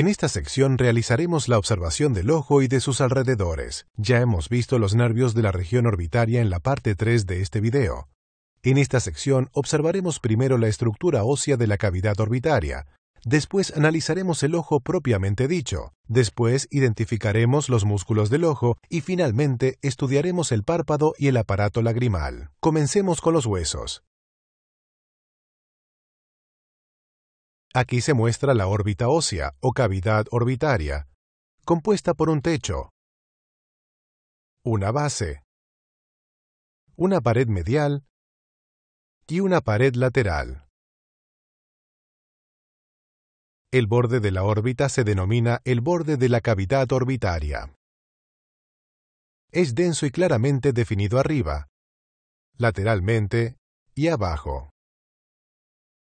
En esta sección realizaremos la observación del ojo y de sus alrededores. Ya hemos visto los nervios de la región orbitaria en la parte 3 de este video. En esta sección observaremos primero la estructura ósea de la cavidad orbitaria, después analizaremos el ojo propiamente dicho, después identificaremos los músculos del ojo y finalmente estudiaremos el párpado y el aparato lagrimal. Comencemos con los huesos. Aquí se muestra la órbita ósea o cavidad orbitaria, compuesta por un techo, una base, una pared medial y una pared lateral. El borde de la órbita se denomina el borde de la cavidad orbitaria. Es denso y claramente definido arriba, lateralmente y abajo.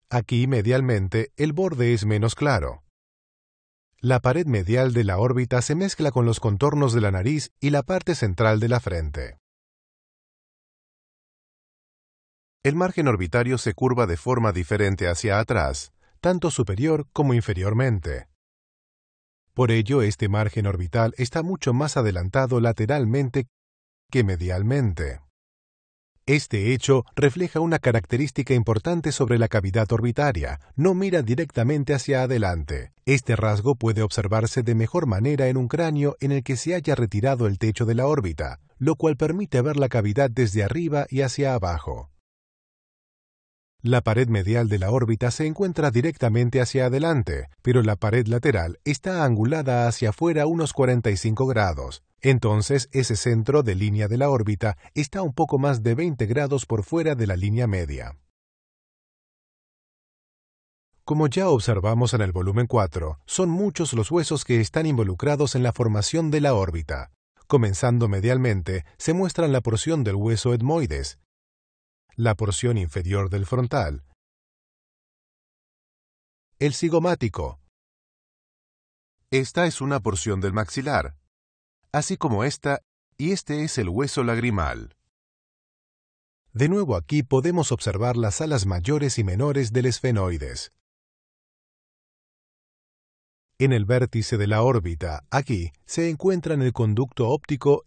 Aquí medialmente el borde es menos claro. La pared medial de la órbita se mezcla con los contornos de la nariz y la parte central de la frente. El margen orbitario se curva de forma diferente hacia atrás, tanto superior como inferiormente. Por ello, este margen orbital está mucho más adelantado lateralmente que medialmente. Este hecho refleja una característica importante sobre la cavidad orbitaria, no mira directamente hacia adelante. Este rasgo puede observarse de mejor manera en un cráneo en el que se haya retirado el techo de la órbita, lo cual permite ver la cavidad desde arriba y hacia abajo. La pared medial de la órbita se encuentra directamente hacia adelante, pero la pared lateral está angulada hacia afuera unos 45 grados, entonces ese centro de línea de la órbita está un poco más de 20 grados por fuera de la línea media. Como ya observamos en el volumen 4, son muchos los huesos que están involucrados en la formación de la órbita. Comenzando medialmente, se muestran la porción del hueso etmoides, la porción inferior del frontal, el cigomático. Esta es una porción del maxilar, así como esta, y este es el hueso lagrimal. De nuevo aquí podemos observar las alas mayores y menores del esfenoides. En el vértice de la órbita, aquí, se encuentran el conducto óptico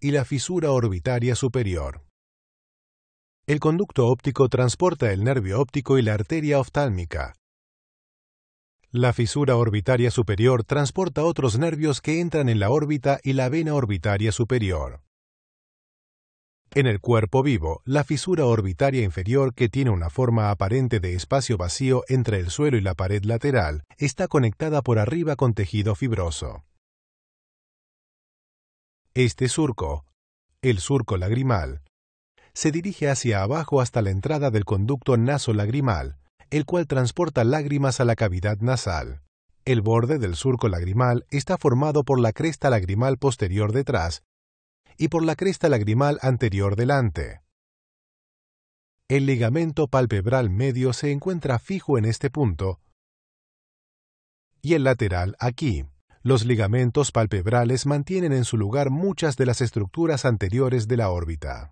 y la fisura orbitaria superior. El conducto óptico transporta el nervio óptico y la arteria oftálmica, la fisura orbitaria superior transporta otros nervios que entran en la órbita y la vena orbitaria superior. En el cuerpo vivo, la fisura orbitaria inferior, que tiene una forma aparente de espacio vacío entre el suelo y la pared lateral, está conectada por arriba con tejido fibroso. Este surco, el surco lagrimal, se dirige hacia abajo hasta la entrada del conducto nasolagrimal, el cual transporta lágrimas a la cavidad nasal. El borde del surco lagrimal está formado por la cresta lagrimal posterior detrás y por la cresta lagrimal anterior delante. El ligamento palpebral medio se encuentra fijo en este punto y el lateral aquí. Los ligamentos palpebrales mantienen en su lugar muchas de las estructuras anteriores de la órbita.